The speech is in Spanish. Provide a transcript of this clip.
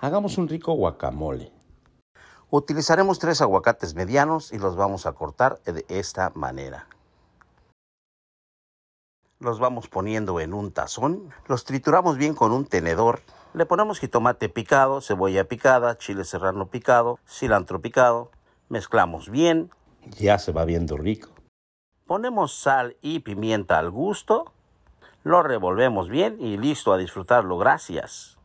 Hagamos un rico guacamole. Utilizaremos tres aguacates medianos y los vamos a cortar de esta manera. Los vamos poniendo en un tazón, los trituramos bien con un tenedor, le ponemos jitomate picado, cebolla picada, chile serrano picado, cilantro picado, mezclamos bien. Ya se va viendo rico. Ponemos sal y pimienta al gusto, lo revolvemos bien y listo a disfrutarlo, gracias.